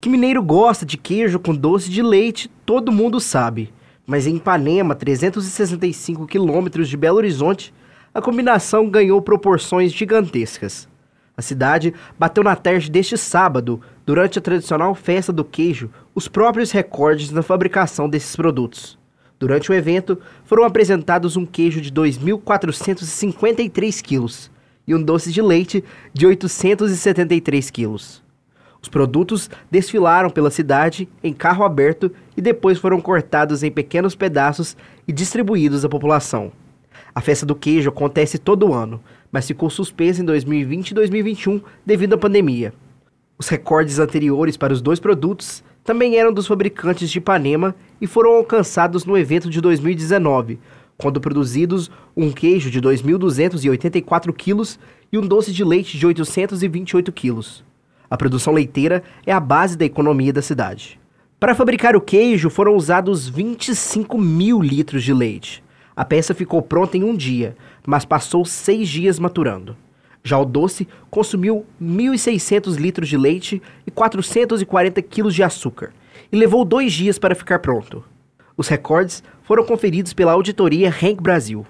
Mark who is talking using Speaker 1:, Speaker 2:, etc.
Speaker 1: Que mineiro gosta de queijo com doce de leite, todo mundo sabe. Mas em Ipanema, 365 quilômetros de Belo Horizonte, a combinação ganhou proporções gigantescas. A cidade bateu na tarde deste sábado, durante a tradicional festa do queijo, os próprios recordes na fabricação desses produtos. Durante o evento, foram apresentados um queijo de 2.453 quilos e um doce de leite de 873 quilos. Os produtos desfilaram pela cidade em carro aberto e depois foram cortados em pequenos pedaços e distribuídos à população. A festa do queijo acontece todo ano, mas ficou suspensa em 2020 e 2021 devido à pandemia. Os recordes anteriores para os dois produtos também eram dos fabricantes de Ipanema e foram alcançados no evento de 2019, quando produzidos um queijo de 2.284 quilos e um doce de leite de 828 quilos. A produção leiteira é a base da economia da cidade. Para fabricar o queijo foram usados 25 mil litros de leite. A peça ficou pronta em um dia, mas passou seis dias maturando. Já o doce consumiu 1.600 litros de leite e 440 quilos de açúcar, e levou dois dias para ficar pronto. Os recordes foram conferidos pela auditoria Rank Brasil.